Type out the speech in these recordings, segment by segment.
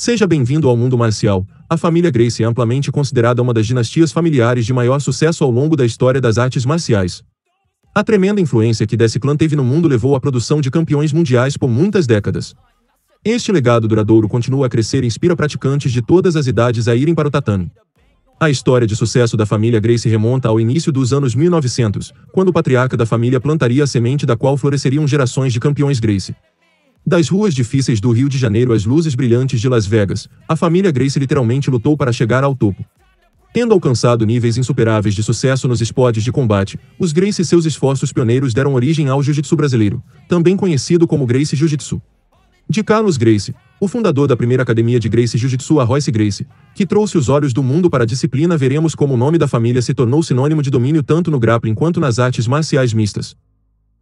Seja bem-vindo ao mundo marcial. A família Grace é amplamente considerada uma das dinastias familiares de maior sucesso ao longo da história das artes marciais. A tremenda influência que desse clã teve no mundo levou à produção de campeões mundiais por muitas décadas. Este legado duradouro continua a crescer e inspira praticantes de todas as idades a irem para o tatame. A história de sucesso da família Grace remonta ao início dos anos 1900, quando o patriarca da família plantaria a semente da qual floresceriam gerações de campeões Grace. Das ruas difíceis do Rio de Janeiro às luzes brilhantes de Las Vegas, a família Grace literalmente lutou para chegar ao topo. Tendo alcançado níveis insuperáveis de sucesso nos esportes de combate, os Grace e seus esforços pioneiros deram origem ao Jiu-Jitsu brasileiro, também conhecido como Grace Jiu-Jitsu. De Carlos Grace, o fundador da primeira academia de Grace Jiu-Jitsu a Royce Grace, que trouxe os olhos do mundo para a disciplina veremos como o nome da família se tornou sinônimo de domínio tanto no grappling quanto nas artes marciais mistas.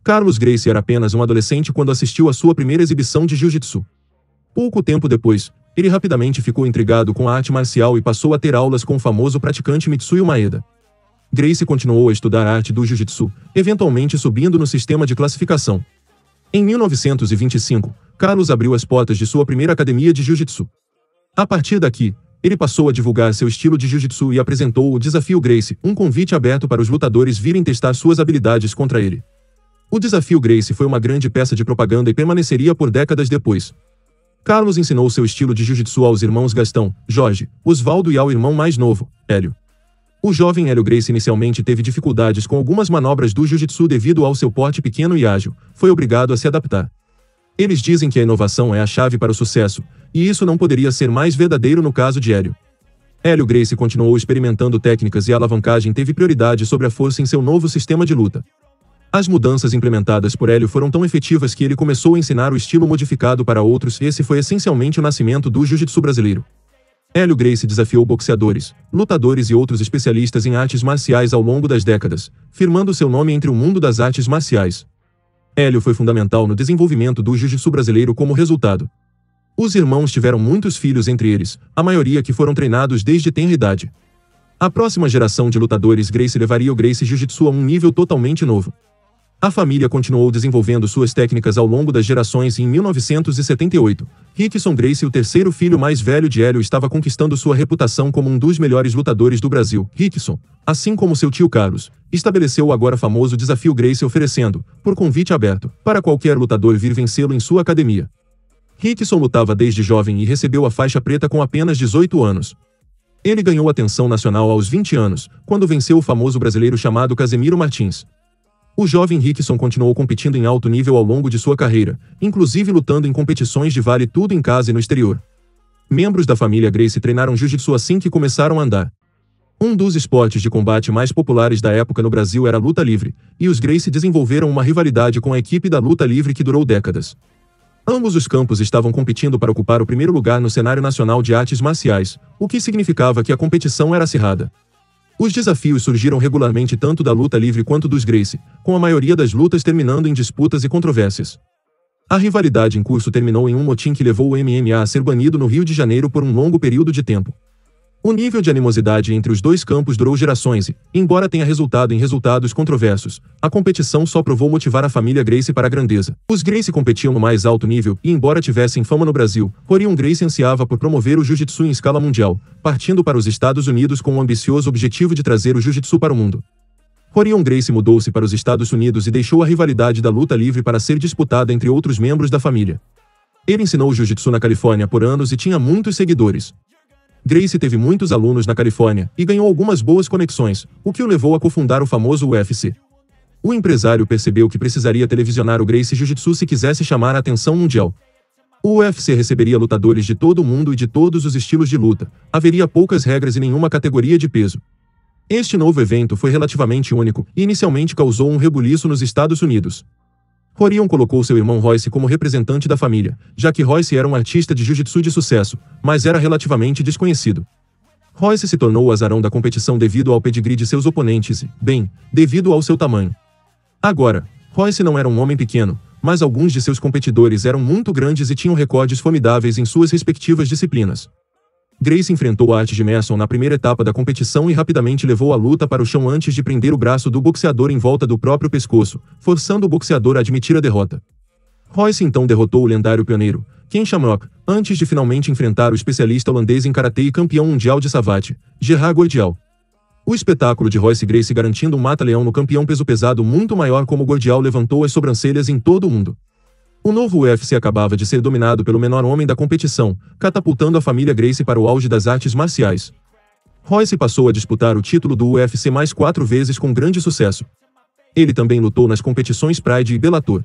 Carlos Gracie era apenas um adolescente quando assistiu à sua primeira exibição de jiu-jitsu. Pouco tempo depois, ele rapidamente ficou intrigado com a arte marcial e passou a ter aulas com o famoso praticante Mitsuyo Maeda. Gracie continuou a estudar a arte do jiu-jitsu, eventualmente subindo no sistema de classificação. Em 1925, Carlos abriu as portas de sua primeira academia de jiu-jitsu. A partir daqui, ele passou a divulgar seu estilo de jiu-jitsu e apresentou o Desafio Grace, um convite aberto para os lutadores virem testar suas habilidades contra ele. O desafio Grace foi uma grande peça de propaganda e permaneceria por décadas depois. Carlos ensinou seu estilo de jiu-jitsu aos irmãos Gastão, Jorge, Osvaldo e ao irmão mais novo, Hélio. O jovem Hélio Grace inicialmente teve dificuldades com algumas manobras do jiu-jitsu devido ao seu porte pequeno e ágil, foi obrigado a se adaptar. Eles dizem que a inovação é a chave para o sucesso, e isso não poderia ser mais verdadeiro no caso de Hélio. Hélio Grace continuou experimentando técnicas e a alavancagem teve prioridade sobre a força em seu novo sistema de luta. As mudanças implementadas por Hélio foram tão efetivas que ele começou a ensinar o estilo modificado para outros e esse foi essencialmente o nascimento do jiu-jitsu brasileiro. Hélio Gracie desafiou boxeadores, lutadores e outros especialistas em artes marciais ao longo das décadas, firmando seu nome entre o mundo das artes marciais. Hélio foi fundamental no desenvolvimento do jiu-jitsu brasileiro como resultado. Os irmãos tiveram muitos filhos entre eles, a maioria que foram treinados desde tenra idade. A próxima geração de lutadores Gracie levaria o Gracie Jiu-Jitsu a um nível totalmente novo. A família continuou desenvolvendo suas técnicas ao longo das gerações e em 1978, Rickson Gracie, o terceiro filho mais velho de Hélio, estava conquistando sua reputação como um dos melhores lutadores do Brasil. Rickson, assim como seu tio Carlos, estabeleceu o agora famoso desafio Gracie oferecendo, por convite aberto, para qualquer lutador vir vencê-lo em sua academia. Rickson lutava desde jovem e recebeu a faixa preta com apenas 18 anos. Ele ganhou atenção nacional aos 20 anos, quando venceu o famoso brasileiro chamado Casemiro Martins. O jovem Rickson continuou competindo em alto nível ao longo de sua carreira, inclusive lutando em competições de vale tudo em casa e no exterior. Membros da família Grace treinaram jiu-jitsu assim que começaram a andar. Um dos esportes de combate mais populares da época no Brasil era a luta livre, e os Grace desenvolveram uma rivalidade com a equipe da luta livre que durou décadas. Ambos os campos estavam competindo para ocupar o primeiro lugar no cenário nacional de artes marciais, o que significava que a competição era acirrada. Os desafios surgiram regularmente tanto da luta livre quanto dos Gracie, com a maioria das lutas terminando em disputas e controvérsias. A rivalidade em curso terminou em um motim que levou o MMA a ser banido no Rio de Janeiro por um longo período de tempo. O nível de animosidade entre os dois campos durou gerações e, embora tenha resultado em resultados controversos, a competição só provou motivar a família Grace para a grandeza. Os Grace competiam no mais alto nível e, embora tivessem fama no Brasil, Orion Grace ansiava por promover o jiu-jitsu em escala mundial, partindo para os Estados Unidos com o ambicioso objetivo de trazer o jiu-jitsu para o mundo. Orion Grace mudou-se para os Estados Unidos e deixou a rivalidade da luta livre para ser disputada entre outros membros da família. Ele ensinou jiu-jitsu na Califórnia por anos e tinha muitos seguidores. Grace teve muitos alunos na Califórnia e ganhou algumas boas conexões, o que o levou a cofundar o famoso UFC. O empresário percebeu que precisaria televisionar o Grace Jiu-Jitsu se quisesse chamar a atenção mundial. O UFC receberia lutadores de todo o mundo e de todos os estilos de luta, haveria poucas regras e nenhuma categoria de peso. Este novo evento foi relativamente único e inicialmente causou um rebuliço nos Estados Unidos. Horion colocou seu irmão Royce como representante da família, já que Royce era um artista de jiu-jitsu de sucesso, mas era relativamente desconhecido. Royce se tornou o azarão da competição devido ao pedigree de seus oponentes e, bem, devido ao seu tamanho. Agora, Royce não era um homem pequeno, mas alguns de seus competidores eram muito grandes e tinham recordes formidáveis em suas respectivas disciplinas. Grace enfrentou a arte de Merson na primeira etapa da competição e rapidamente levou a luta para o chão antes de prender o braço do boxeador em volta do próprio pescoço, forçando o boxeador a admitir a derrota. Royce então derrotou o lendário pioneiro, Ken Shamrock, antes de finalmente enfrentar o especialista holandês em karatê e campeão mundial de savate, Gerard Gordial. O espetáculo de Royce Grace garantindo um mata-leão no campeão peso pesado muito maior como Gordial levantou as sobrancelhas em todo o mundo. O novo UFC acabava de ser dominado pelo menor homem da competição, catapultando a família Grace para o auge das artes marciais. Royce passou a disputar o título do UFC mais quatro vezes com grande sucesso. Ele também lutou nas competições Pride e Bellator.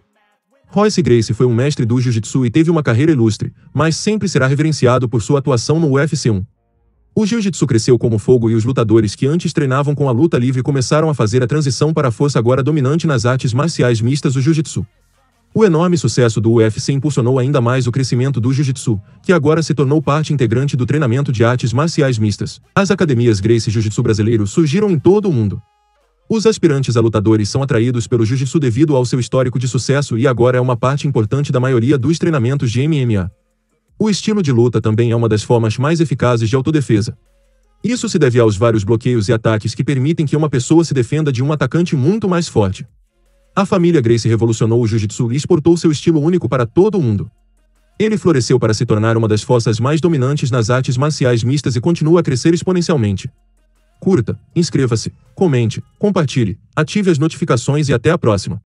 Royce Grace foi um mestre do jiu-jitsu e teve uma carreira ilustre, mas sempre será reverenciado por sua atuação no UFC 1. O jiu-jitsu cresceu como fogo e os lutadores que antes treinavam com a luta livre começaram a fazer a transição para a força agora dominante nas artes marciais mistas o jiu-jitsu. O enorme sucesso do UFC impulsionou ainda mais o crescimento do Jiu-Jitsu, que agora se tornou parte integrante do treinamento de artes marciais mistas. As academias Grace Jiu-Jitsu brasileiro surgiram em todo o mundo. Os aspirantes a lutadores são atraídos pelo Jiu-Jitsu devido ao seu histórico de sucesso e agora é uma parte importante da maioria dos treinamentos de MMA. O estilo de luta também é uma das formas mais eficazes de autodefesa. Isso se deve aos vários bloqueios e ataques que permitem que uma pessoa se defenda de um atacante muito mais forte. A família Grace revolucionou o jiu-jitsu e exportou seu estilo único para todo o mundo. Ele floresceu para se tornar uma das forças mais dominantes nas artes marciais mistas e continua a crescer exponencialmente. Curta, inscreva-se, comente, compartilhe, ative as notificações e até a próxima.